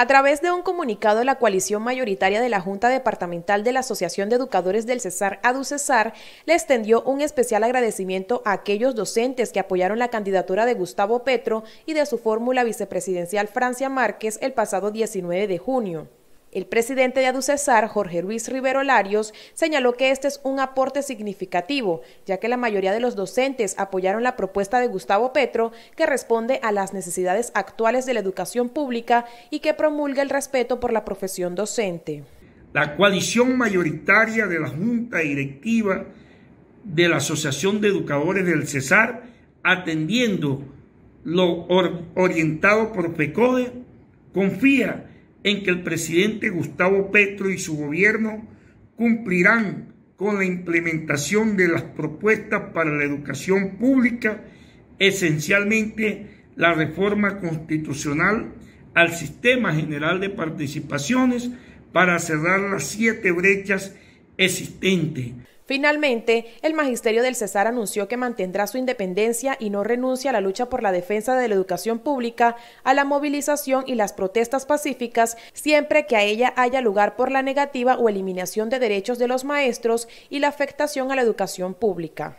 A través de un comunicado, la coalición mayoritaria de la Junta Departamental de la Asociación de Educadores del Cesar, ADUCESAR, le extendió un especial agradecimiento a aquellos docentes que apoyaron la candidatura de Gustavo Petro y de su fórmula vicepresidencial Francia Márquez el pasado 19 de junio. El presidente de Aducesar, Jorge Luis Rivero Larios, señaló que este es un aporte significativo, ya que la mayoría de los docentes apoyaron la propuesta de Gustavo Petro, que responde a las necesidades actuales de la educación pública y que promulga el respeto por la profesión docente. La coalición mayoritaria de la Junta Directiva de la Asociación de Educadores del Cesar, atendiendo lo orientado por PECODE, confía en que el presidente Gustavo Petro y su gobierno cumplirán con la implementación de las propuestas para la educación pública, esencialmente la reforma constitucional al sistema general de participaciones para cerrar las siete brechas existente. Finalmente, el Magisterio del Cesar anunció que mantendrá su independencia y no renuncia a la lucha por la defensa de la educación pública, a la movilización y las protestas pacíficas, siempre que a ella haya lugar por la negativa o eliminación de derechos de los maestros y la afectación a la educación pública.